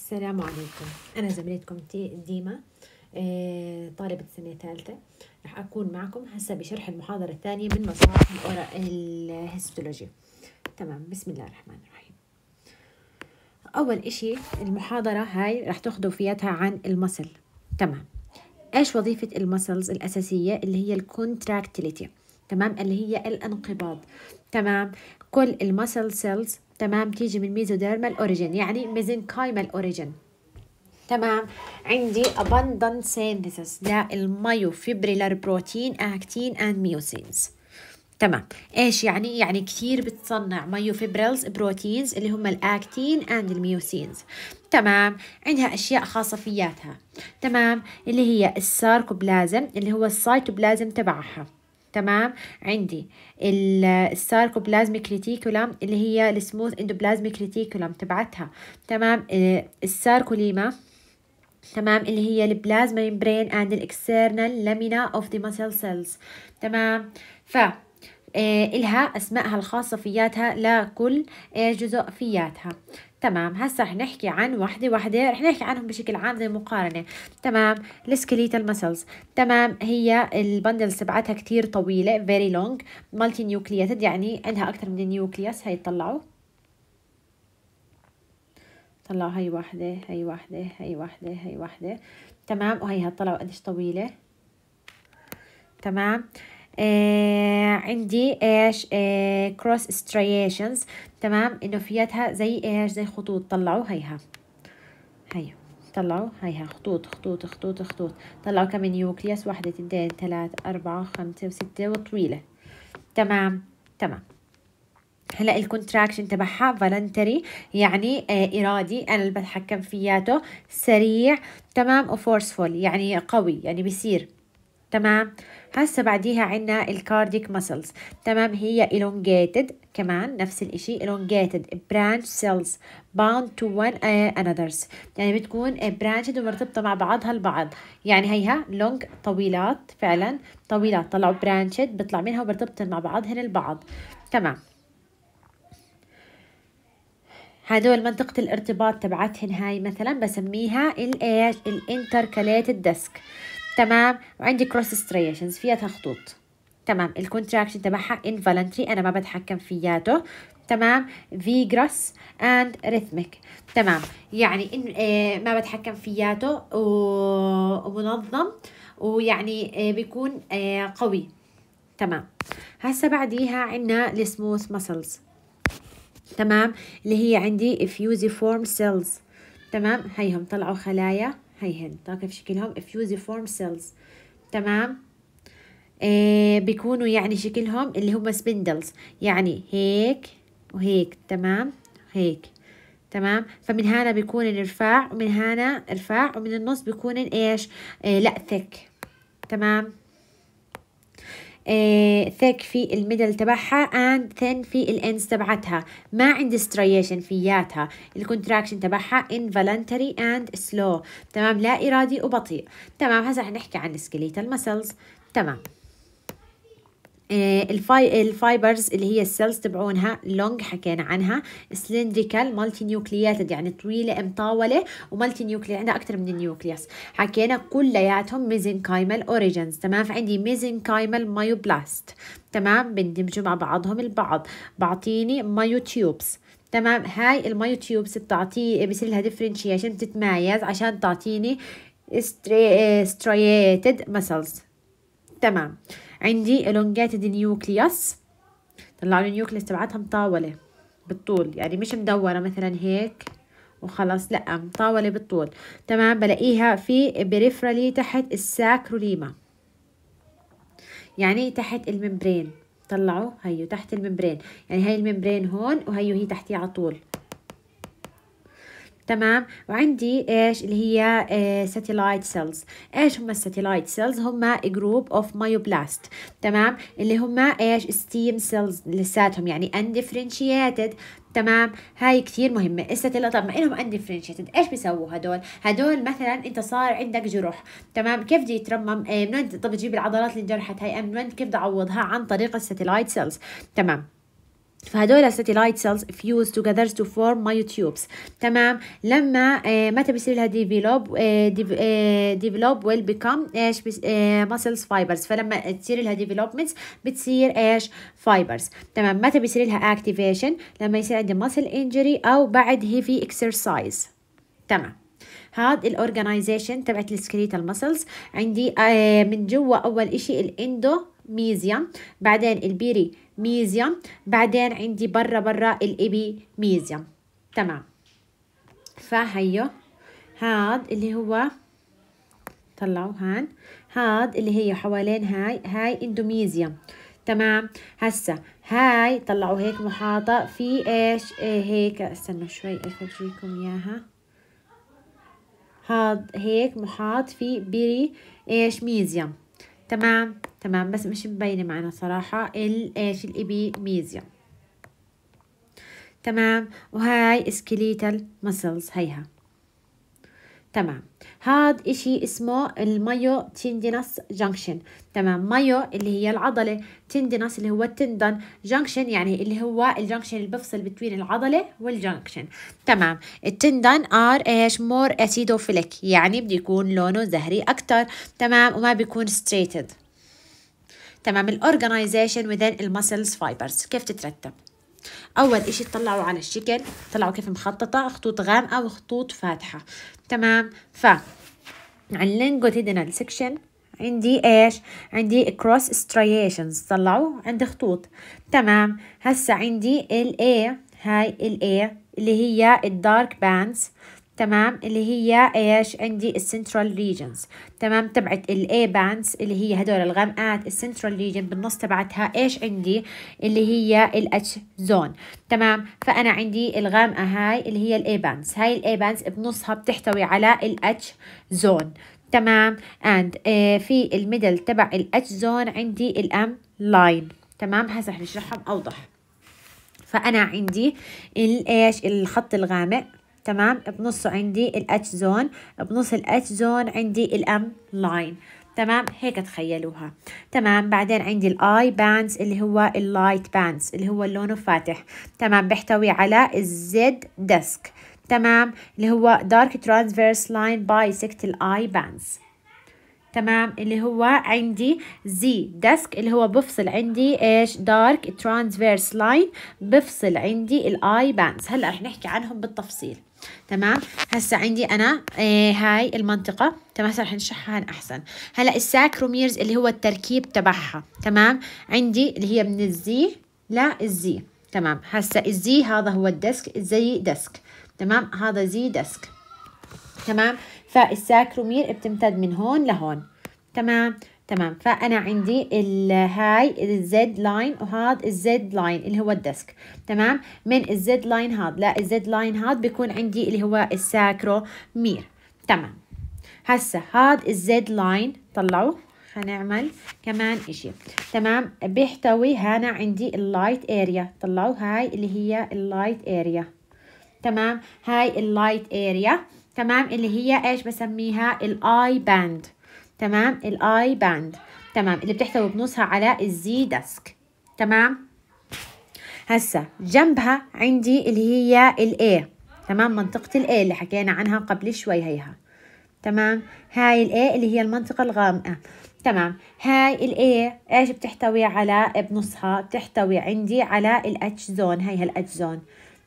السلام عليكم أنا زميلتكم ديما آه، طالبة سنة ثالثة رح أكون معكم هسا بشرح المحاضرة الثانية من مسار الهستولوجي تمام بسم الله الرحمن الرحيم أول إشي المحاضرة هاي رح تاخذوا فياتها عن المسل تمام إيش وظيفة المسلز الأساسية اللي هي الكونتراكتيليتي تمام اللي هي الانقباض تمام كل المسل سيلز تمام تيجي من ميزوديرمال اوريجين يعني ميزنكايمال اوريجين تمام عندي abundant synthesis للميوفيبريلر بروتين اكتين اند ميوسينز تمام ايش يعني يعني كثير بتصنع مايوفيبريلز بروتينز اللي هم الاكتين اند الميوسينز تمام عندها اشياء خاصه فياتها تمام اللي هي الساركوبلازم اللي هو السايتوبلازم تبعها تمام عندي الساركوبلازميك ريتيكولم اللي هي السموث اندوبلازميك ريتيكولم تبعتها تمام الساركوليما تمام اللي هي البلازما ممبرين اند الاكسترنال لامينا اوف ذا ماسل سيلز تمام ف إلها أسماءها الخاصة فياتها لكل إيه، جزء فياتها تمام هسا رح نحكي عن وحده وحده رح نحكي عنهم بشكل عام زي مقارنه تمام السكليتال مسلز تمام هي البندلز تبعتها كثير طويله فيري لونج مالتي نيوكليتد يعني عندها اكثر من نيوكليوس هي طلعوا طلعوا هي واحده هي واحده هي واحده هي واحده تمام وهي طلعوا قديش طويله تمام آه عندي ايش آه كروس ستريشنز تمام انه فياتها زي ايش زي خطوط طلعوا هيها هي طلعوا هيها خطوط خطوط خطوط خطوط طلعوا كم نيوكليس واحدة اثنين ثلاثة أربعة خمسة وستة وطويلة تمام تمام هلا الكونتراكشن تبعها فالنتري يعني آه ارادي انا اللي بتحكم فياته سريع تمام وفورسفول يعني قوي يعني بيصير تمام هسه بعديها عنا الكارديك muscles تمام هي elongated كمان نفس الإشي elongated branch cells bound to one uh, another's يعني بتكون branched ومرتبطة مع بعضها البعض يعني هيها long طويلات فعلا طويلات طلعوا branched بيطلع منها ومرتبطة مع بعضهن البعض تمام هدول منطقة الارتباط تبعتهن هاي مثلا بسميها الانتركاليتد ديسك تمام وعندي كروس ستريشنز فيها خطوط تمام الكونتراكشن تبعها انفولنتري انا ما بتحكم فياته تمام فيجرس اند ريثميك تمام يعني إن إيه، ما بتحكم فياته ومنظم ويعني إيه، بيكون إيه، قوي تمام هسه بعديها عندنا السموث ماسلز تمام اللي هي عندي فيوزي فورم سيلز تمام هيهم طلعوا خلايا هيهن طاقة طيب كيف شكلهم فيوزيفورم سيلز تمام آه بيكونوا يعني شكلهم اللي هم سبندلز يعني هيك وهيك تمام هيك تمام فمن هنا بيكون الارفاع ومن هنا ارفاع ومن النص بيكون ايش آه لا ثك تمام ثيك آه، في الميدل تبعها اند ثين في الانس تبعتها ما عندي ستريشن فياتها الكونتراكشن تبعها انفولنتري اند سلو تمام لا ارادي وبطيء تمام هسه رح نحكي عن سكليتال muscles تمام الفاي آه، الفايبرز اللي هي السيلز تبعونها لونج حكينا عنها سلندريكال مالتي نيوكلياتد يعني طويله مطاوله ومالتي نيوكلي عندها اكثر من النيوكليوس حكينا كلياتهم ميزنكايمال اوريجنز تمام فعندي ميزنكايمال مايوبلاست تمام بندمجوا مع بعضهم البعض بعطيني مايوتيوبس تمام هاي المايوتيوبس بتعطي بصير لها ديفرنشيشن بتتميز عشان تعطيني ستريتد مسلز آه، تمام عندي elongated nucleus طلعوا النيوكليس تبعتها مطاولة بالطول يعني مش مدورة مثلا هيك وخلاص لا مطاولة بالطول تمام بلاقيها في بريفرالي تحت الساكروليما يعني تحت الممبرين طلعوا هيو تحت الممبرين يعني هاي الممبرين هون وهيو هي تحتيه على طول تمام وعندي ايش اللي هي ساتيلايت آه، سيلز ايش هم الساتيلايت سيلز هم جروب اوف مايوبلاست تمام اللي هم ايش ستيم سيلز لساتهم يعني اندفرنشيتد تمام هاي كثير مهمة الساتلا طب ما إنهم اندفرنشيتد إيش بيسووا هدول هدول مثلا أنت صار عندك جروح تمام كيف بدي يترمم إيه من وين طب تجيب العضلات اللي انجرحت هاي من وين كيف بدي أعوضها عن طريق الستلايت سيلز تمام فهدول satellite cells fuse together to form myotubes تمام لما آه متى بيصير لها develop آه develop will become ايش آه muscles fibers فلما تصير لها developments بتصير ايش fibers تمام متى بيصير لها activation لما يصير عندي muscle injury او بعد heavy exercise تمام هاد الاورجنايزيشن تبعت السكريتال muscles عندي من جوا اول اشي الاندو ميزيا بعدين البيري ميزيا بعدين عندي برا برا الإبي ميزيا تمام فهيو هاد اللي هو طلعوا هان هاد اللي هي حوالين هاي هاي اندوميزيا تمام هسا هاي طلعوا هيك محاطة في ايش إيه هيك استنوا شوي افرجيكم اياها هاد هيك محاط في بيري ايش ميزيا تمام تمام بس مش مبينه معنا صراحه ايش الابيميزيا تمام وهاي سكليتال مسلز هيها تمام هاد اشي اسمه المايو تندنس جانكشن تمام مايو اللي هي العضلة تندنس اللي هو التندن جانكشن يعني اللي هو الجانكشن اللي بفصل بين العضلة والجانكشن تمام التندن ار ايش مور اسيدوفيليك يعني بده يكون لونه زهري اكتر تمام وما بيكون ستريتد تمام الاورجنايزيشن within المسلز فايبرز كيف تترتب اول اشي تطلعوا على الشكل طلعوا كيف مخططه خطوط غامقه وخطوط فاتحه تمام ف عن اللينجوتيدينال سكشن عندي ايش عندي كروس ستريشنز طلعوا عندي خطوط تمام هسا عندي الاي هاي الاي اللي هي الدارك باندز تمام اللي هي ايش عندي السنترال ريجنز تمام تبعت الاي باندز اللي هي هدول الغامقات السنترال ريجن بالنص تبعتها ايش عندي اللي هي الاتش زون تمام فانا عندي الغامقه هاي اللي هي الاي باندز هاي الاي باندز بنصها بتحتوي على الاتش زون تمام اند آه في الميدل تبع الاتش زون عندي الام لاين تمام هسه رح نشرحهم اوضح فانا عندي الايش الخط الغامق تمام بنصه عندي الاتش زون بنص الاتش زون عندي الام لاين تمام هيك تخيلوها تمام بعدين عندي الاي باندز اللي هو اللايت باندز اللي هو لونه فاتح تمام بيحتوي على الزد ديسك تمام اللي هو دارك ترانسفيرس لاين سكت الاي باندز تمام اللي هو عندي زي ديسك اللي هو بفصل عندي ايش دارك ترانسفيرس لاين بفصل عندي الاي باندز هلا رح نحكي عنهم بالتفصيل تمام هسا عندي انا ايه هاي المنطقه تمام هسا رح نشرحها احسن هلا الساكروميرز اللي هو التركيب تبعها تمام عندي اللي هي من الزي للزي تمام هسا الزي هذا هو الديسك زي ديسك تمام هذا زي ديسك تمام فالساكرومير بتمتد من هون لهون تمام تمام فانا عندي هاي الزد لاين وهذا الزد لاين اللي هو الديسك تمام من الزد لاين هذا لا الزد لاين هذا بيكون عندي اللي هو الساكرومير تمام هسه هذا الزد لاين طلعوا هنعمل كمان اشي تمام بيحتوي هنا عندي اللايت اريا طلعوا هاي اللي هي اللايت اريا تمام هاي اللايت اريا تمام اللي هي ايش بسميها الاي باند تمام الاي باند تمام اللي بتحتوي بنصها على الزي داسك تمام هسا جنبها عندي اللي هي الاي تمام منطقة الاي اللي حكينا عنها قبل شوي هيها تمام هاي الاي اللي هي المنطقة الغامقة تمام هاي الاي ايش بتحتوي على بنصها بتحتوي عندي على الاتش زون هي هالاتش زون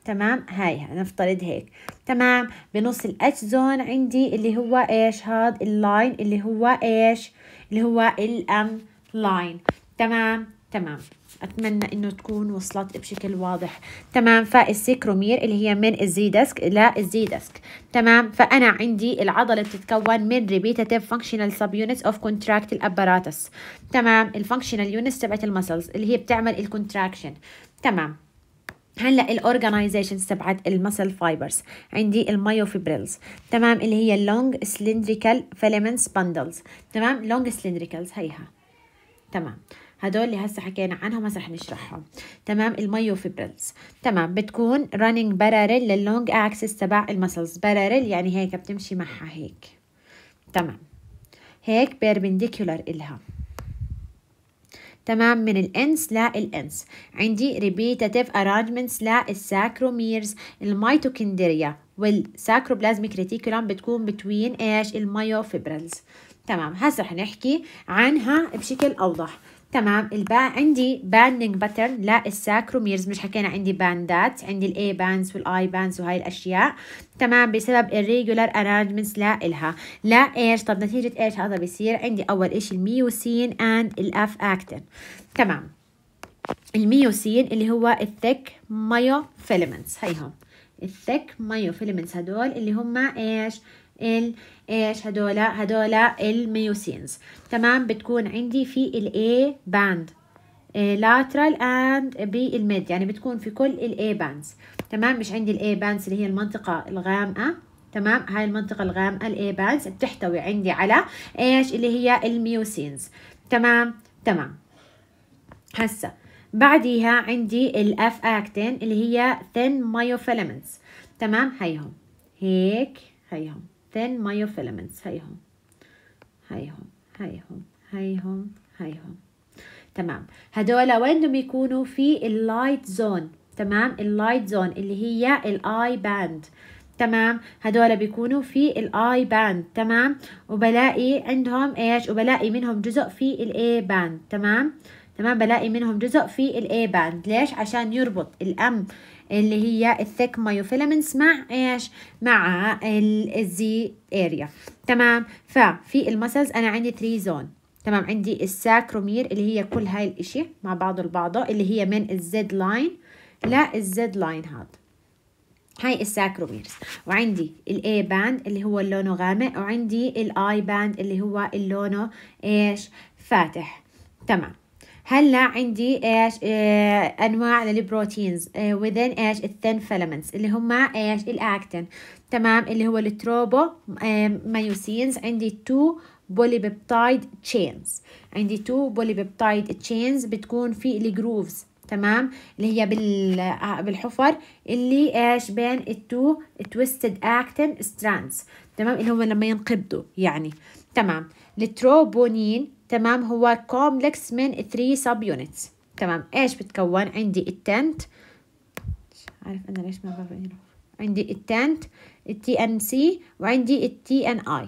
تمام هاي هنفترض هيك تمام بنص الاتش زون عندي اللي هو ايش هاد اللاين اللي هو ايش اللي هو الام لاين تمام تمام اتمنى انه تكون وصلت بشكل واضح تمام فالسيكرومير اللي هي من الزي ديسك لا الزي ديسك تمام فانا عندي العضله بتتكون من ريبيتاتيف فانكشنال سب يونتس اوف كونتراكت الاباراتس تمام الفانكشنال يونتس تبعت المسلز اللي هي بتعمل الكونتراكشن تمام هلا الاورجنايزيشن تبعت المسل فايبرز عندي المايوفيبريلز تمام اللي هي اللونج سلندريكال فيلمنتس باندلز تمام لونج سلندريكالز هيها تمام هدول اللي هسه حكينا عنهم هسه رح نشرحهم تمام المايوفيبريلز تمام بتكون رانينج parallel لللونج اكسس تبع المسلز parallel يعني هيك بتمشي معها هيك تمام هيك بيربنديكولار إلها تمام من الانس للانس عندي ريبيتاتيف ارانجمنتس للساكروميرز الميتوكندريا والساكروبلازميك ريتيكولم بتكون بتوين ايش الميوفيبرلز تمام هسه رح نحكي عنها بشكل اوضح تمام البا عندي باندنج باترن للساكروميرز مش حكينا عندي باندات عندي الاي باندز والاي باندز وهاي الاشياء تمام بسبب الريجولار ارانجمنتس لها لا ايش طب نتيجه ايش هذا بيصير عندي اول شيء الميوسين اند الاف اكتين تمام الميوسين اللي هو الثيك مايو فيلمنتس هيهم الثيك مايو فيلمنتس هدول اللي هم ايش ال ايش هدول هدول الميوسينز تمام بتكون عندي في الاي باند lateral and بالميد يعني بتكون في كل الاي باندز تمام مش عندي الاي باندز اللي هي المنطقه الغامقه تمام هاي المنطقه الغامقه الاي باندز بتحتوي عندي على ايش اللي هي الميوسينز تمام تمام هسه بعديها عندي الاف اكتين اللي هي thin myofilaments تمام هيهم هيك هيهم 10 مايوفيلامنتس هيهم هيهم هيهم هيهم هيهم تمام هدول وين بدهم يكونوا في اللايت زون تمام اللايت زون اللي هي الاي باند تمام هدول بيكونوا في الاي باند تمام وبلاقي عندهم ايش وبلاقي منهم جزء في الاي باند تمام تمام بلاقي منهم جزء في الاي باند ليش عشان يربط الام اللي هي الثيك مايوفيلمنتس مع ايش مع الزي اريا تمام ففي المسلز انا عندي 3 زون تمام عندي الساكرومير اللي هي كل هاي الاشي مع بعضه البعضه اللي هي من الزد لاين لا الزد لاين هذا هاي الساكروميرز وعندي الاي باند اللي هو اللونه غامق وعندي الاي باند اللي هو اللونه ايش فاتح تمام هلا عندي ايش آه انواع للبروتينز آه وذين ايش الثين فيلمنتس اللي هم ايش الاكتين تمام اللي هو التروبو آه مايوسينز عندي تو بوليبيبتايد تشينز عندي تو بوليبيبتايد تشينز بتكون في الجروفز تمام اللي هي بالحفر اللي ايش بين التو تويستد اكتين ستراندز تمام اللي هم لما ينقبضوا يعني تمام التروبونين تمام هو كومبلكس من 3 سب يونتس تمام ايش بتكون عندي التنت عارف انا ليش ما بعرف عندي التنت التي ان سي وعندي التي ان اي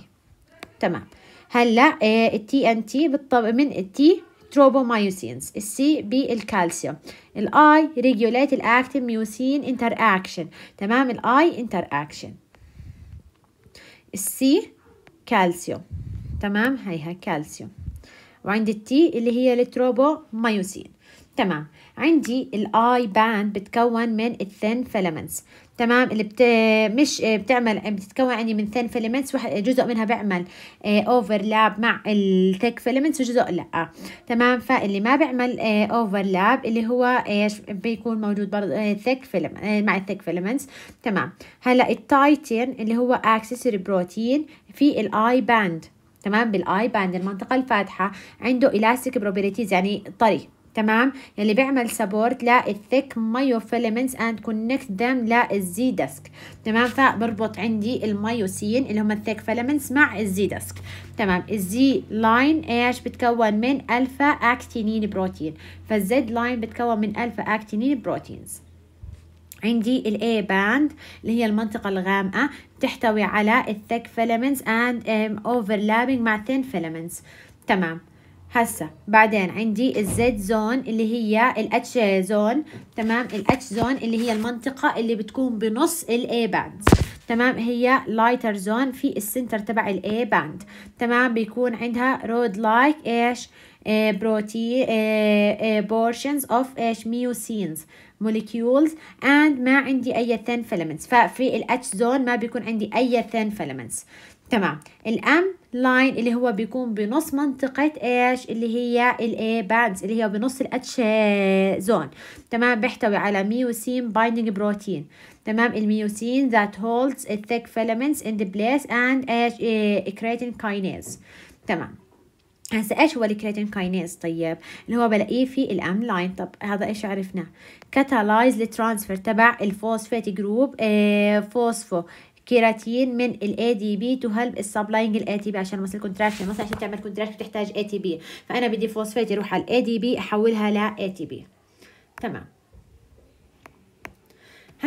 تمام هلا آه، التي ان تي بالطبع من التي تروبومايوسينز السي بالكالسيوم الاي ريجوليت الاكتين ميوسين انتر اكشن تمام الاي انتر اكشن السي كالسيوم تمام هيها كالسيوم وعند التي اللي هي التروبو مايوسين تمام عندي الاي باند بتكون من الثين فيلمنتس تمام اللي بت... مش آه، بتعمل آه، بتتكون عندي من ثين فيلمنتس جزء منها بيعمل اوفرلاب آه، مع الثيك فيلمنتس وجزء لا تمام فاللي ما بيعمل اوفرلاب اللي هو ايش بيكون موجود برضه ثيك فيلم مع الثيك فيلمنتس تمام هلا التايتين اللي هو اكسسوري بروتين في الاي باند تمام بالاي باند المنطقه الفاتحه عنده الاستيك بروبرتيز يعني طري تمام يلي يعني بيعمل سبورت للثيك مايو فيلمنتس اند كونكت ذم للزي ديسك تمام فبربط عندي المايوسين اللي هم الثيك فيلمنتس مع الزي ديسك تمام الزي لاين ايش بتكون من الفا اكتينين بروتين فالزد لاين بتكون من الفا اكتينين بروتينز عندي الاي باند اللي هي المنطقة الغامقة تحتوي على الثيك فيلمنتس اند اوفرلابينج مع ثين فيلمنتس تمام هسه بعدين عندي الزد زون اللي هي الاتش زون تمام الاتش زون اللي هي المنطقة اللي بتكون بنص الاي باند تمام هي لايتر زون في السنتر تبع الاي باند تمام بيكون عندها رود لايك ايش بروتي بورشنز اوف ايش ميوسينز molecules and ما عندي أي thin filaments ففي ال H zone ما بيكون عندي أي thin filaments تمام الام لاين اللي هو بيكون بنص منطقة ايش اللي هي الاي باندز اللي هي بنص الاتش زون تمام بيحتوي على ميوسين بايندينج بروتين تمام الميوسين that holds a thick filaments in the place and ايش إيه، creating kinase تمام هسه ايش هو الكريتين كاينيز طيب اللي هو بلاقيه في الام لاين طب هذا ايش عرفنا كاتالايز للترانسفير تبع الفوسفات جروب آه فوسفو كيراتين من الاي دي بي تو هيلب السبلاينج الاي تي بي عشان مثلا كونتراكشن مثلا عشان تعمل كونتراكشن بتحتاج اي تي بي فانا بدي فوسفات يروح على الاي دي بي احولها لاي تي بي تمام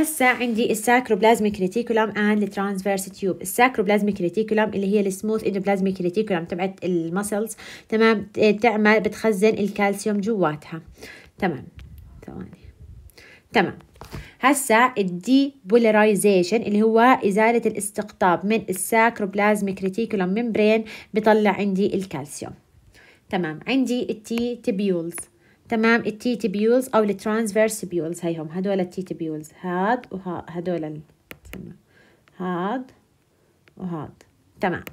هسا عندي الساكروبلازميك ريتيكولم اند الترانسفيرس تيوب الساكروبلازميك ريتيكولم اللي هي السموث اندوبلازميك ريتيكولم تبعت المسلز تمام تعمل بتخزن الكالسيوم جواتها تمام ثواني تمام هسا الدي بولرايزيشن اللي هو إزالة الاستقطاب من الساكروبلازميك ريتيكولم ممبرين بطلع عندي الكالسيوم تمام عندي التي تبيولز تمام التي تبيولز أو الترانسفيرس بيولز هيهم هدول التي تبيولز هاد وهدول تمام هاد وهاد تمام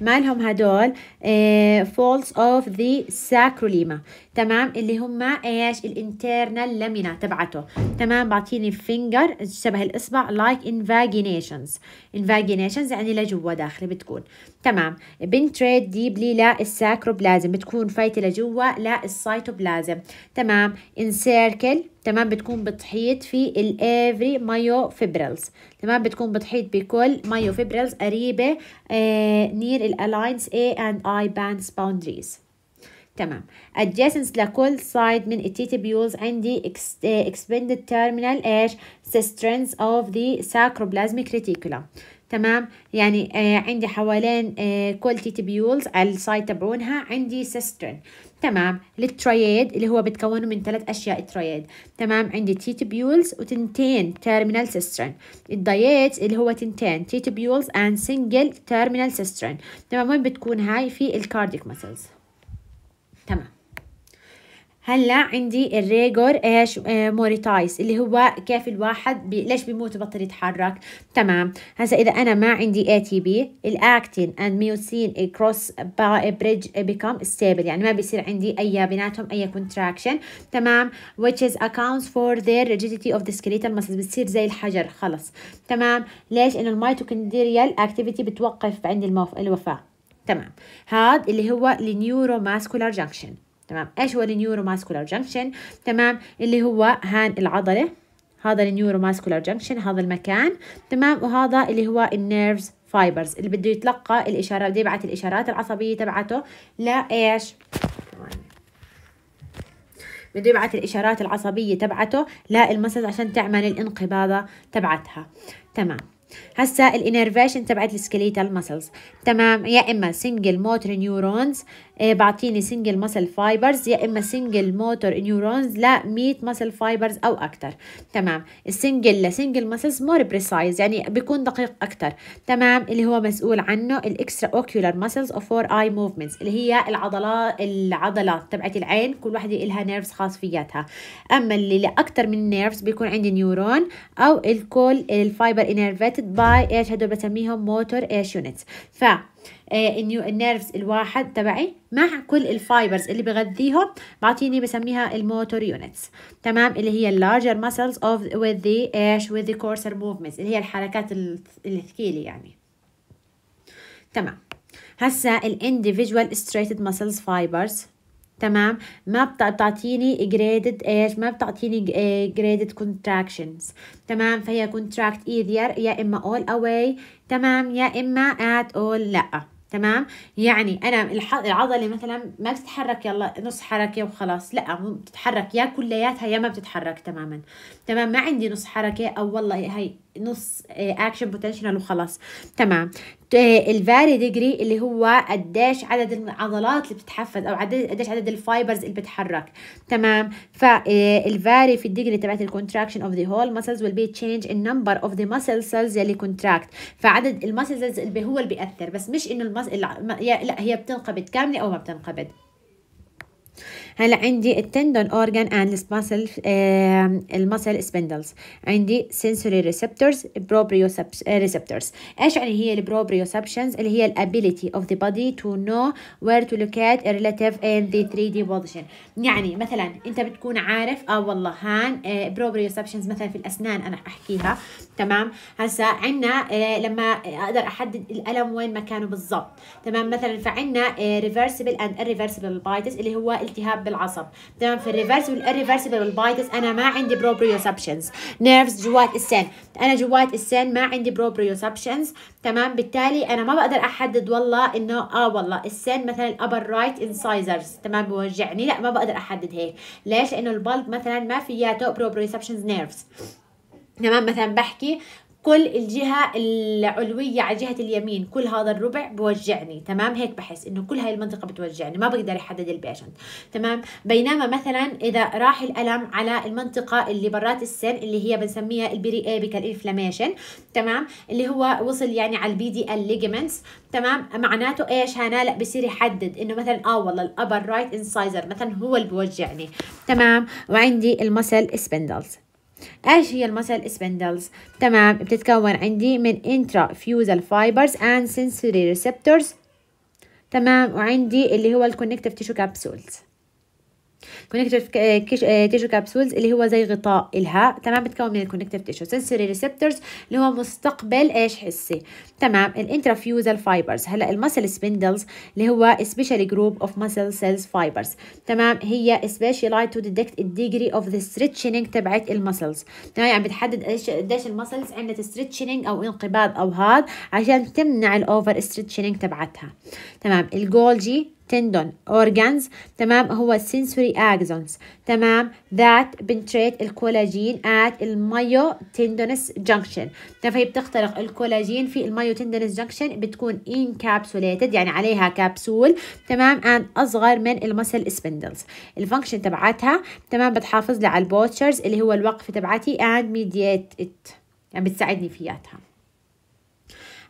مالهم هدول فولز اوف ذا ساكروليما تمام اللي هم ايش الانترنال لامينا تبعته تمام بعطيني فينجر شبه الاصبع لايك انفاجينيشنز انفاجينيشنز يعني لجوا داخله بتكون تمام بنتريد ديبلي للساكروبلازم بتكون فايته لجوا للسايتوبلازم تمام انسيركل تمام بتكون بتحيط في الافري مايو فيبرلز تمام بتكون بتحيط بكل مايو فيبرلز قريبه نير الالاينس اي اند اي باندز باوندريز تمام adjacent لكل سايد من التيتبيولز عندي اكسبندد آه، تيرمينال ايش cisterns اوف ذا ساكروبلازميك ريتيكولا تمام يعني آه عندي حوالين آه كل تيتبيولز على السايد تبعونها عندي سيسترن تمام الترياد اللي هو بتكونه من ثلاث أشياء ترياد تمام عندي تيتبيولز وتنتين تيرمينال سيسترين الدايت اللي هو تنتين تيتبيولز اند سينجل تيرمينال سيسترين تمام وين بتكون هاي في الكارديك muscles هلا عندي الريجور ايش آه، موريتايس اللي هو كيف الواحد بي ليش بيموت بطل يتحرك تمام هسا اذا انا ما عندي اي تي بي الاكتين اند ميوسين كروس بريدج بيكم ستيبل يعني ما بيصير عندي اي بيناتهم اي كونتراكشن تمام which is accounts for their rigidity of the skeletal muscles بتصير زي الحجر خلص تمام ليش انه الميتوكوندريال اكتيفيتي بتوقف عند الوفاه تمام هاد اللي هو النيورو ماسكولار جانكشن تمام ايش هو النيورو ماسكولار جنكشن تمام اللي هو هان العضله هذا النيورو ماسكولار جنكشن هذا المكان تمام وهذا اللي هو النيرفز فايبرز اللي بده يتلقى الاشاره بده يبعث الاشارات العصبيه تبعته لايش بده يبعث الاشارات العصبيه تبعته للمسلز عشان تعمل الانقباضه تبعتها تمام هسا الانرفيشن تبعت السكليتال مسلز تمام يا اما سنجل موتور نيورونز إيه، بعطيني سنجل مسل فايبرز يا اما سنجل موتور نيورونز ل 100 مسل فايبرز او اكثر تمام السنجل لسنجل مسلز مور بريسايز يعني بيكون دقيق اكثر تمام اللي هو مسؤول عنه الاكسترا اوكيولار مسلز او فور اي موفمنتس اللي هي العضلات العضلات تبعت العين كل وحده لها نيرفز خاص فياتها اما اللي لاكثر من نيرفز بيكون عندي نيورون او الكول الفايبر انيرفيتد باي ايش هدول بسميهم موتور ايش يونتس ف آه، النيو النيرفز الواحد تبعي مع كل الفايبرز اللي بغذيهم بعطيني بسميها الموتور يونتس تمام اللي هي اللارجر ماسلز اوف with the ايش with the coarser movements اللي هي الحركات الثقيله يعني تمام هسا الانديفيدوال ستريتد ماسلز فايبرز تمام ما بتعطيني جريدد ايش ما بتعطيني جريدد كونتراكشنز آه، تمام فهي كونتراكت ايذير يا اما اول اواي تمام يا إما ات اول لأ تمام يعني انا العضله مثلا ما بتتحرك يلا نص حركه وخلاص لا بتتحرك يا كلياتها يا ما بتتحرك تماما تمام ما عندي نص حركه او والله هي نص اكشن بوتنشال وخلاص تمام آه، الفاري ديجري اللي هو قديش عدد العضلات اللي بتتحفز او قديش عدد الفايبرز اللي بتحرك تمام فالفاري آه، في الديجري تبعت الكونتراكشن اوف ذا هول مسلز ويل بي تشينج ان نمبر اوف ذا مسل سيلز يلي كونتراكت فعدد الماسلز اللي هو اللي بياثر بس مش انه المس... لا هي بتنقبض كامله او ما بتنقبض هلا عندي التندون اورجان اند سباسل المسل سبندلز عندي سنسوري ريسبتورز بروبريو ريسبتورز ايش يعني هي البروبريوسبشنز اللي هي الابيليتي اوف ذا بودي تو نو وير تو لوكيت ريليتيف ان ذا 3 دي بوزيشن يعني مثلا انت بتكون عارف اه والله هان بروبريوسبشنز آه، مثلا في الاسنان انا احكيها تمام هسا عندنا آه، لما اقدر احدد الالم وين مكانه بالضبط تمام مثلا فعندنا ريفرسبل اند ريفرسيبل بايتس اللي هو التهاب بالعصب تمام في الريفرس والريفرسبل بايتس انا ما عندي بروبريوسبشنز نيرفز جوات السن انا جوات السن ما عندي بروبريوسبشنز تمام بالتالي انا ما بقدر احدد والله انه اه والله السن مثلا الابر رايت انسايزرز تمام بوجعني لا ما بقدر احدد هيك ليش لانه البلب مثلا ما فياته بروبريوسبشنز نيرفز تمام مثلا بحكي كل الجهة العلوية على جهة اليمين كل هذا الربع بوجعني تمام هيك بحس انه كل هاي المنطقة بتوجعني ما بقدر احدد البيشنت تمام بينما مثلا اذا راح الالم على المنطقة اللي برات السن اللي هي بنسميها البري ايبيكال انفلاميشن تمام اللي هو وصل يعني على البي دي ال ليجمنتس تمام معناته ايش هنا لا بصير يحدد انه مثلا اه والله الابر رايت انسايزر مثلا هو اللي بوجعني تمام وعندي المسل سبندلز ايش هي المسل سبندلز تمام بتتكون عندي من انترا فيوزال فايبرز اند سنسوري ريسبتورز تمام وعندي اللي هو الكونكتيف تيشو كابسولز كونكتيف تيشو كابسولز اللي هو زي غطاء الها تمام بتكون من الكونكتيف تيشو سنسوري ريسبتورز اللي هو مستقبل ايش حسي تمام الانترافيوزال فايبرز هلا المسل سبندلز اللي هو سبيشال جروب اوف مسل سيلز فايبرز تمام هي سبيشالايت تو ديتكت الديجري اوف ذا ستريتشنج تبعت المسلز تمام يعني بتحدد ايش قديش المسلز عندها ستريتشنج او انقباض او هاد عشان تمنع الاوفر ستريتشنج تبعتها تمام الجولجي تندون organs تمام هو sensory axons تمام that penetrate الكولاجين at المايو تندونس junction فهي بتخترق الكولاجين في المايو تندونس junction بتكون encapsulated يعني عليها كبسول تمام and أصغر من المسل spindles الفانكشن تبعتها تمام بتحافظ لي على البوتشرز اللي هو الوقف تبعتي and mediate it يعني بتساعدني فياتها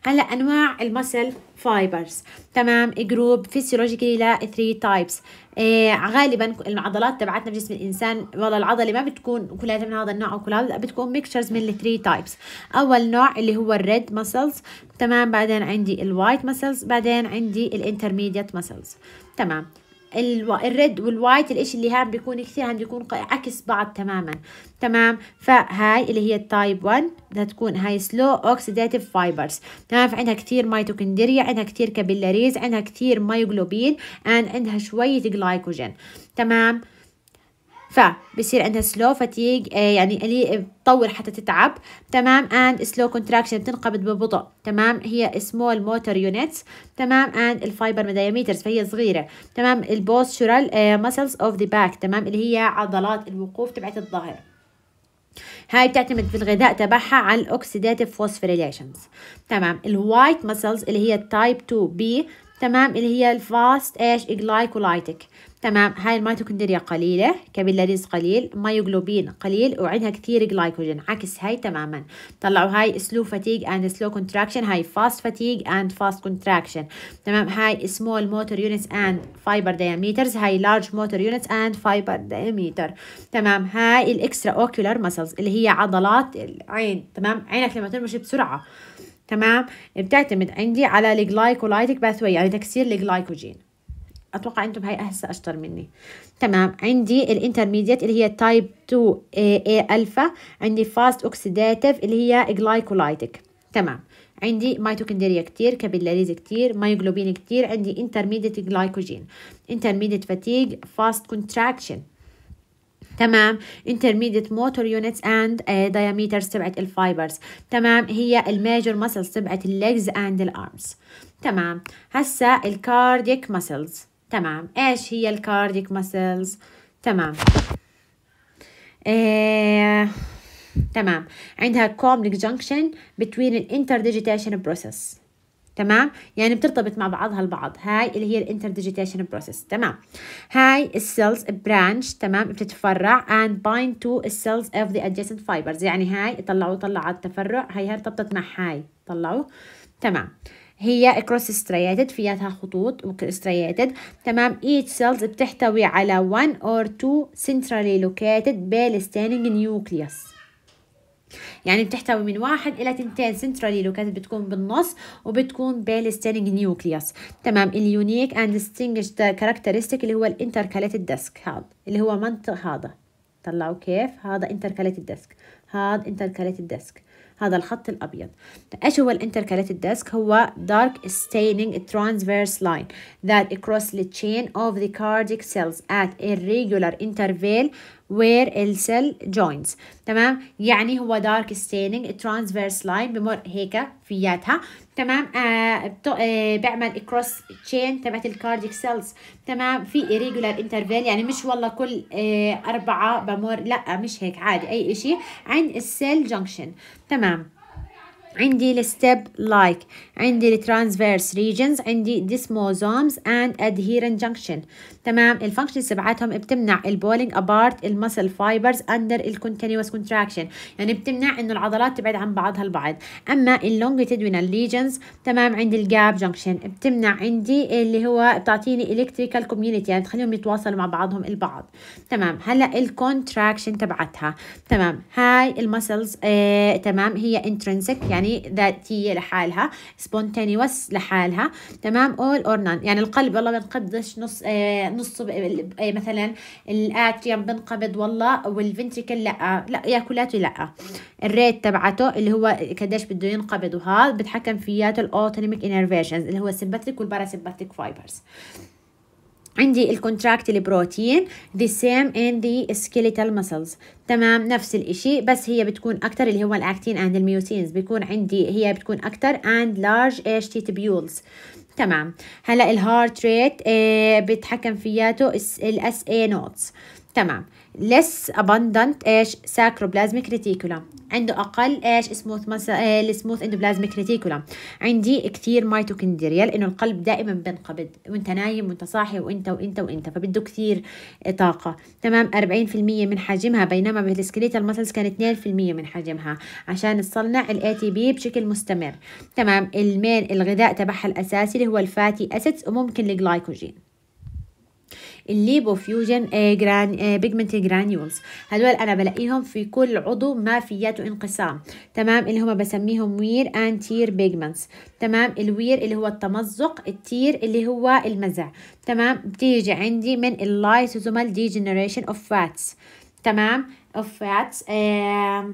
هلا انواع المسل فايبرز تمام جروب فيسيولوجيكلي ل 3 تايبس آه غالبا العضلات تبعتنا بجسم الانسان والله العضله ما بتكون كلها من هذا النوع او كلها بتكون ميكشرز من الثري تايبس اول نوع اللي هو الريد مسلز تمام بعدين عندي الوايت مسلز بعدين عندي الانترميديت مسلز تمام الريد والوايت الاشي اللي هان بيكون كثير هان بيكون عكس بعض تماما تمام فهاي اللي هي التايب 1 بدها تكون هاي سلو اوكسيداتيف فايبرز تمام فعندها كثير ميتوكندريا عندها كثير كابيلاريز عندها كثير مايوغلوبين اند عندها شويه جلايكوجين تمام فبصير عندها سلو فتيج آه، يعني اللي بتطور حتى تتعب تمام اند سلو كونتراكشن بتنقبض ببطء تمام هي سمول موتور يونتس تمام اند الفايبر دايميترز فهي صغيره تمام البوسترال ماسلز اوف ذا باك تمام اللي هي عضلات الوقوف تبعت الظهر هاي بتعتمد في الغذاء تبعها على الاوكسيداتيف فوسفوريليشنز تمام الوايت ماسلز اللي هي تايب 2 بي تمام اللي هي الفاست ايش جلايكولايتك تمام هاي الميتوكوندريا قليلة كابيلاريز قليل مايوجلوبين قليل وعندها كثير جلايكوجين عكس هاي تماما طلعوا هاي سلو فاتيج اند سلو كونتراكشن هاي فاست فاتيج اند فاست كونتراكشن تمام هاي سمول موتور يونتس اند فايبر دايميترز هاي لارج موتور يونتس اند فايبر دايميتر تمام هاي الاكسترا اوكيولار ماسلز اللي هي عضلات العين تمام عينك لما تنمشي بسرعة تمام بتعتمد عندي على الجلايكولايتك باثوي يعني تكسير الجلايكوجين اتوقع انتم هاي هسه اشطر مني تمام عندي الانترميديت اللي هي تايب 2 اي الفا عندي فاست اوكسيداتيف اللي هي جلايكولايتك تمام عندي ميتوكندريا كتير كابيلاريز كتير مايوجلوبين كتير عندي انترميديت جلايكوجين انترميديت فاتيج فاست كونتراكشن تمام intermediate motor units and uh, diameters تبعت الفايبرز تمام هي الميجر muscles تبعت legs and الارمز تمام هسا الكارديك muscles تمام ايش هي الكارديك muscles تمام ايه تمام عندها complex junction between الانترديجيتيشن process تمام يعني بترتبط مع بعضها البعض هاي اللي هي الانتر ديجيتيشن بروسيس تمام هاي السيلز برانش تمام بتتفرع اند بايند تو السيلز اوف ذا adjacent فايبرز يعني هاي طلعوا طلعت تفرع هاي هاي ارتبطت مع هاي طلعوا تمام هي كروس سترياتد فيها خطوط وسترياتد تمام ايت سيلز بتحتوي على 1 اور 2 سنترالي لوكيتد بالستيننج nucleus يعني بتحتوي من واحد إلى تنتين سنترالي لوكيتد بتكون بالنص وبتكون بالستينج نيوكليوس تمام اليونيك أند distinguished كاركترستيك اللي هو الانتركاليتد ديسك هذا اللي هو منطق هذا طلعوا كيف هذا انتركاليتد ديسك هذا انتركاليتد ديسك هذا الخط الأبيض إيش هو الانتركاليتد ديسك هو دارك ستيننج ترانسفيرس لاين ذات اكروس ذا تشين اوف ذا cardiac سيلز ات a regular interval where السيل joins تمام يعني هو دارك ستيننج ترانسفيرس لاين بمر هيك فياتها تمام آه بعمل آه كروس تشين تبعت الكارديك سيلز تمام في irregular interval يعني مش والله كل آه أربعة بمر لا مش هيك عادي أي إشي عند السيل جنكشن تمام عندي الستيب لايك like. عندي الترانسفيرس ريجنز عندي ديسموزومز اند ادهيرنت جنكشن تمام الفانكشنز تبعتهم بتمنع البولينج ابارت المسل فايبرز اندر الكونتينوس كونتراكشن يعني بتمنع انه العضلات تبعد عن بعضها البعض اما اللونجيتودينال ريجنز تمام عندي الجاب جنكشن بتمنع عندي اللي هو بتعطيني الكتريكال كوميونتي يعني تخليهم يتواصلوا مع بعضهم البعض تمام هلا الكونتراكشن تبعتها تمام هاي المسلز آه تمام هي انترنسك يعني يعني ذاتيه لحالها سبونتينيوس لحالها تمام اول اور نان يعني القلب والله بنقبضش نص آه نص آه, آه، مثلا الاتريوم بنقبض والله والفنتريكل لا لا ياكلاته لا الريت تبعته اللي هو قديش بده ينقبض وهذا بتحكم فياته الاوتونوميك انرفيشنز اللي هو السمباتيك والباراسمباتيك فايبرز عندي الكونتراكت البروتين the same in the skeletal muscles تمام نفس الإشي بس هي بتكون أكتر اللي هو الأكتين and الميوسينز بيكون عندي هي بتكون أكتر and large HT tubules تمام هلا الهارت آه، ريت بتحكم فياته الاس اي نوتس تمام less abundant ايش sacroplasmic reticulum عنده اقل ايش سموث السموث اندوبلازميك ريتيكولم عندي كثير مايتوكندريال لانه القلب دائما بينقبض وانت نايم وانت صاحي وانت وانت وانت فبده كثير طاقه تمام 40% من حجمها بينما بالسكريتال مسلز كان 2% من حجمها عشان تصنع الاي تي بي بشكل مستمر تمام المين الغذاء تبعها الاساسي اللي هو الفاتي اسيدز وممكن الجلايكوجين الليبو فيوجن آه، جران آه، بيجمنت جرانيولز هدول انا بلاقيهم في كل عضو ما فياته انقسام تمام اللي هم بسميهم وير اند تير بيجمنتس تمام الوير اللي هو التمزق التير اللي هو المزع تمام بتيجي عندي من اللايسوزومال ديجنريشن اوف فاتس تمام اوف فاتس آه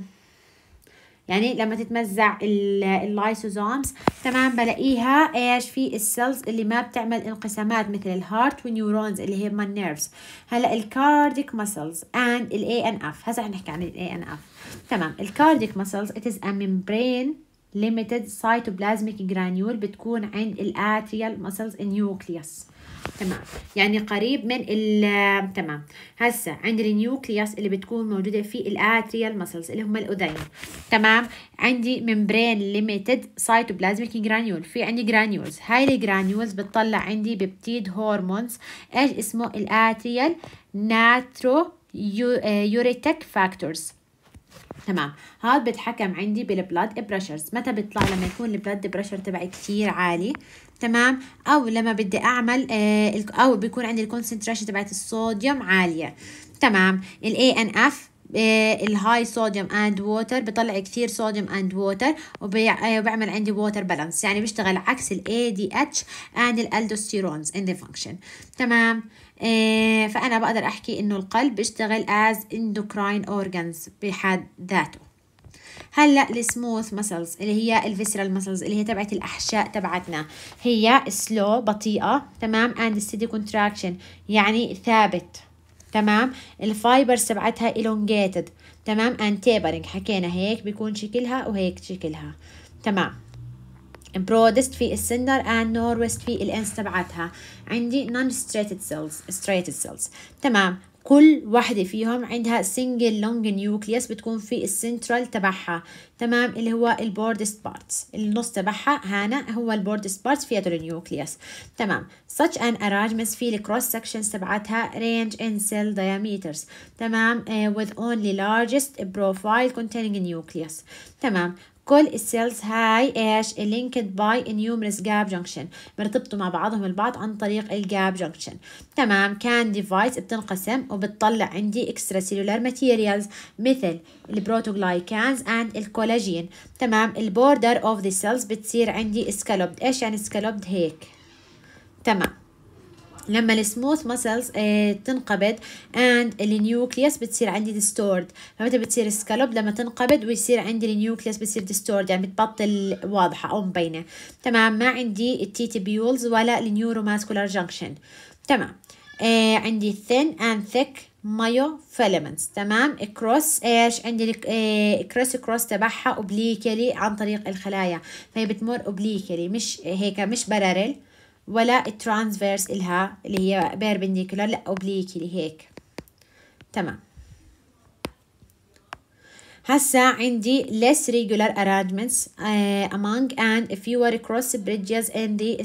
يعني لما تتمزع اللايسوزومز تمام بلاقيها ايش في السيلز اللي ما بتعمل انقسامات مثل الهارت ونيورونز اللي هم النيرفز هلا الكارديك مسلز اند الاي ان اف هسه حنحكي عن الاي ان اف تمام الكارديك مسلز ات از ا ميمبرين ليميتد سايتوبلازميك جرانيول بتكون عند الاتريال muscles النيوكليوس تمام يعني قريب من ال تمام هسه عندي النيوكليوس اللي بتكون موجوده في الاتريال مسلز اللي هم الاذين تمام عندي ممبرين ليميتد سايتوبلازميك جرانيول في عندي جرانيولز هاي الجرانيولز بتطلع عندي ببتيد هرمونز ايش اسمه الاتريال ناترو يوريتك فاكتورز آه، تمام هاد بتحكم عندي بالبلاد بريشرز متى بيطلع لما يكون البلاد بريشر تبعي كثير عالي تمام او لما بدي اعمل آه، او بيكون عندي الكونسنتريشن تبعت الصوديوم عاليه تمام الاي ان اف الهاي صوديوم اند ووتر بطلع كثير صوديوم اند ووتر وبعمل عندي ووتر بالانس يعني بيشتغل عكس الاي دي اتش اند الالدوستيرونز ان ذا فانكشن تمام إيه، فأنا بقدر أحكي إنه القلب بيشتغل as endocrine organs بحد ذاته هلا السموث مسلز اللي هي الفيسرال مسلز اللي هي تبعت الاحشاء تبعتنا هي سلو بطيئه تمام اند ستيدي كونتراكشن يعني ثابت تمام الفايبرز تبعتها elongated تمام اند تيبرنج حكينا هيك بيكون شكلها وهيك شكلها تمام برودست في السندر اند نوروست في الانس تبعتها عندي نون ستريتد سيلز ستريتد سيلز تمام كل واحدة فيهم عندها سنجل لونج نيوكليس بتكون في السنترال تبعها تمام اللي هو البوردست بارتس النص تبعها هنا هو البوردست بارتس فيها النيوكليس تمام such an arrangement في الكروس sections تبعتها range in cell diameters تمام uh, eh, with only largest profile containing nucleus تمام كل السيلز هاي ايش لينكد باي نيومرس جاب جنكشن junction بيرتبطوا مع بعضهم البعض عن طريق الجاب جنكشن تمام كان ديفايس بتنقسم وبتطلع عندي اكسترا سيلولار ماتيريالز مثل البروتوغلايكانز اند الكولاجين تمام البوردر اوف ذا سيلز بتصير عندي سكالوبد ايش يعني سكالوبد هيك تمام لما السموث ماسلز آه، تنقبض اند النيوكليس بتصير عندي ديستورد فمتى بتصير السكالوب لما تنقبض ويصير عندي النيوكليس بتصير ديستورد يعني بتبطل واضحه او مبينه تمام ما عندي بيولز ولا النيوروماسكولار جانكشن تمام آه عندي thin and thick myofilaments تمام كروس ايش عندي الكروس كروس آه، تبعها اوبليكلي عن طريق الخلايا فهي بتمر اوبليكلي مش هيك مش باراليل ولا الترانسفيرس إلها اللي هي بيربنديكولار لا اللي هيك تمام هسا عندي less regular arrangements uh, among and fewer cross bridges in the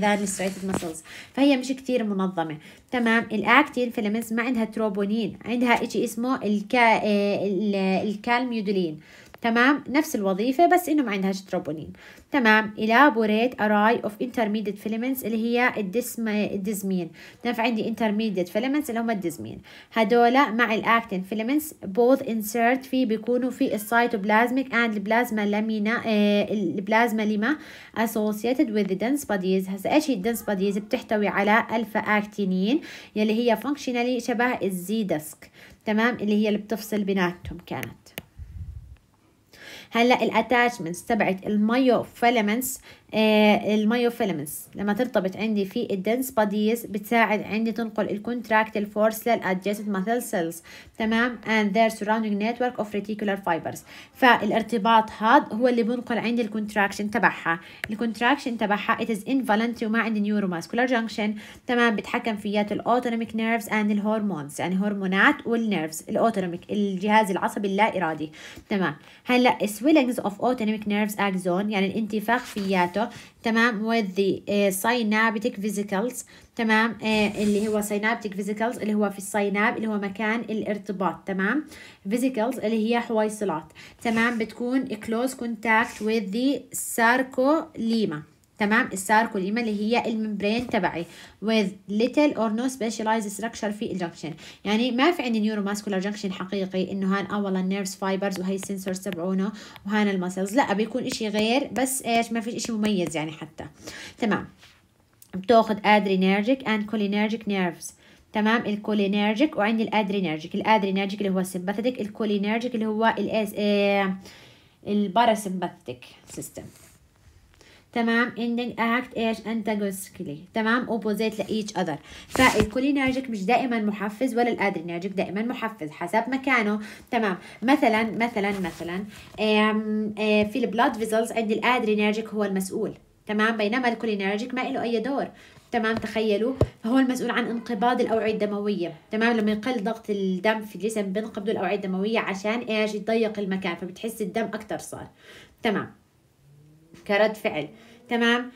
than striated muscles فهي مش كتير منظمة تمام الاكتين فيلمنتس ما عندها تروبونين عندها اشي اسمه الكا... آه، الكالميودولين تمام نفس الوظيفة بس إنه ما عندهاش تروبونين تمام elaborate أراي أوف of intermediate filaments اللي هي الدسم الدزمين تمام عندي intermediate filaments اللي هم الدزمين هدول مع الأكتين filaments both insert في بيكونوا في السيتوبلازميك and البلازما لامينا آه، البلازما لما associated with دنس dense bodies هسا إيش هي الدنس باديز بتحتوي على ألفا أكتينين يلي هي فانكشنالي شبه الزي ديسك تمام اللي هي اللي بتفصل بيناتهم كانت هلا الاتاتشمنت تبعت المايو فيلمنتس آه، الميوفيلمنتس لما ترتبط عندي في الدنس باديز بتساعد عندي تنقل الكونتراكتيل فورس للادجست ماثل سيلز تمام and their surrounding network of reticular fibers فالارتباط هذا هو اللي بنقل عندي الكونتراكشن تبعها الكونتراكشن تبعها it is involuntary وما عندي neuromuscular junction تمام بتحكم فيات الاوتونوميك نيرفز and الهرمونز يعني هرمونات والنيرفز الاوتونوميك الجهاز العصبي اللا ارادي تمام هلا سويلنجز of autonomic nerves axon يعني الانتفاخ فياته تمام with the synaptic vesicles تمام اللي هو synaptic vesicles اللي هو في السيناب اللي هو مكان الارتباط تمام vesicles اللي هي حويصلات تمام بتكون close contact with the sarcolemma تمام الساركوليما اللي هي الممبرين تبعي with little or no specialized structure في الجنكشن يعني ما في عندي نيورو ماسكولار جنكشن حقيقي انه هان اولا آه نيرفز فايبرز وهي السنسورز تبعونه وهان المسلز لا بيكون اشي غير بس ايش ما فيش اشي مميز يعني حتى تمام بتاخد adrenergic and cholinergic nerves تمام الكولينرجيك وعندي الادرينرجيك الادرينرجيك اللي هو السمباثيك الكولينرجيك اللي هو الاس إيه، الباراسمباثيك سيستم تمام ending act ايش antagonistically تمام opposite لإيتش اذر other فالكولينرجيك مش دائما محفز ولا الادرينرجيك دائما محفز حسب مكانه تمام مثلا مثلا مثلا آه، في البلاد فيزلز عند الادرينرجيك هو المسؤول تمام بينما الكولينرجيك ما له اي دور تمام تخيلوا فهو المسؤول عن انقباض الاوعيه الدمويه تمام لما يقل ضغط الدم في الجسم بينقبضوا الاوعيه الدمويه عشان ايش يضيق المكان فبتحس الدم اكثر صار تمام كرد فعل تمام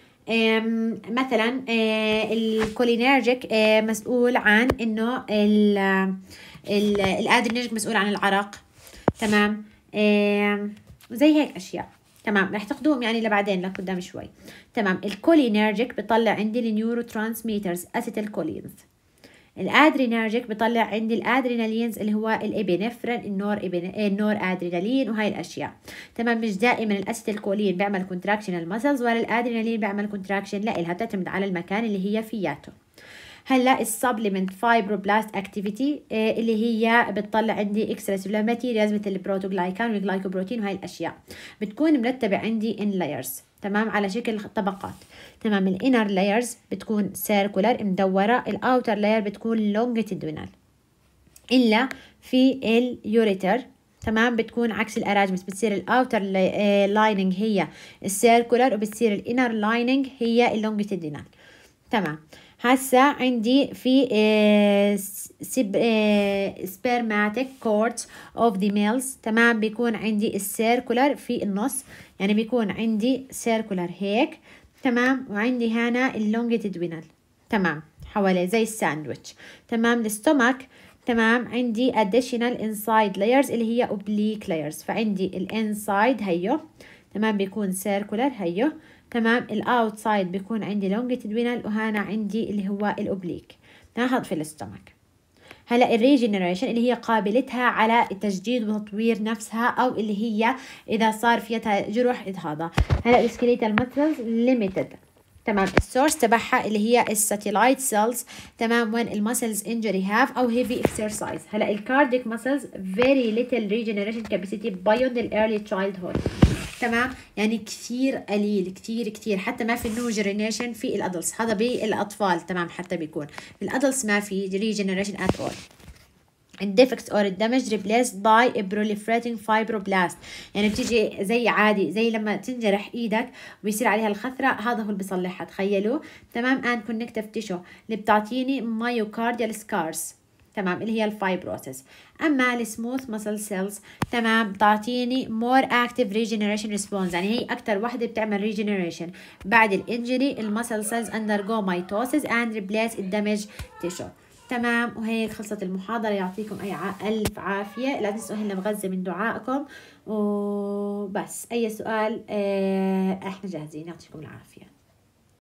مثلا آه، الكولينيرجيك آه، مسؤول عن انه الادرينيرجيك مسؤول عن العرق تمام زي هيك اشياء تمام رح تاخذوهم يعني لبعدين لقدام شوي تمام الكولينيرجيك بطلع عندي النيورو ترانسميترز اسيتيل كولينز الادرينرجيك بيطلع عندي الادرينالينز اللي هو الابينفرين النور آه، النور ادرينالين وهي الاشياء تمام مش دائما الاسيتيلكولين بيعمل كونتراكشن للمسلز ولا الادرينالين بيعمل كونتراكشن لإلها بتعتمد على المكان اللي هي فياته هلا السبلمنت فايبروبلاست اكتيفيتي اللي هي بتطلع عندي اكسترا سيلولار ماتيريالز مثل البروتوجلايكان والجلايكوبروتين وهي الاشياء بتكون مرتبه عندي ان لايرز تمام على شكل طبقات تمام الانر لايرز بتكون سيركولار مدوره الاوتر لاير بتكون لونجيتودينال الا في اليوريتر تمام بتكون عكس الاراجمس بتصير الاوتر آه، لايننج هي السيركولار وبتصير الانر لايننج هي اللونجيتودينال تمام هسا عندي في سبرماتيك كورت اوف ذا ميلز تمام بيكون عندي السيركولر في النص يعني بيكون عندي سيركولر هيك تمام وعندي هنا اللونجيتودينال تمام حواليه زي الساندويتش تمام الاستومك تمام عندي اديشنال انسايد لايرز اللي هي اوبليك لايرز فعندي الانسايد هيو تمام بيكون سيركولر هيو تمام الاوتسايد بيكون عندي لونجيتودينال وهنا عندي اللي هو الاوبليك ناخذ في الاستمك هلا الريجنريشن اللي هي قابلتها على التجديد وتطوير نفسها او اللي هي اذا صار فيها جروح اضهاضه هلا السكيليتال ماترز ليميتد تمام السورس تبعها اللي هي الساتيلايت سيلز تمام وين المسلز انجري هاف أو هيفي اكسرسايز هلا الكارديك مسلز فيري ليتل ريجنريشن كاباسيتي beyond الايرلي تشايلد هود تمام يعني كثير قليل كثير كثير حتى ما في نو جيرينيشن في الادلتس هذا بالاطفال تمام حتى بيكون الادلتس ما في ريجنريشن ات اول الديفكت اور الدمج ريبليسد باي بروليفريتنج فايبروبلاست يعني بتيجي زي عادي زي لما تنجرح ايدك ويصير عليها الخثره هذا هو اللي بصلحها تخيلوا تمام اند كونكتيف تيشو اللي بتعطيني مايوكارديال scars تمام اللي هي الفايبروسس اما السموث muscle سيلز تمام بتعطيني مور active ريجنريشن ريسبونس يعني هي اكثر وحده بتعمل ريجنريشن بعد الانجري المسل سيلز اندرجو مايتوسيس اند ريبليس الدمج تيشو تمام وهيك خلصت المحاضرة يعطيكم أي ألف عافية لا تنسوا أهلنا بغزة من دعائكم وبس أي سؤال آه، إحنا جاهزين يعطيكم العافية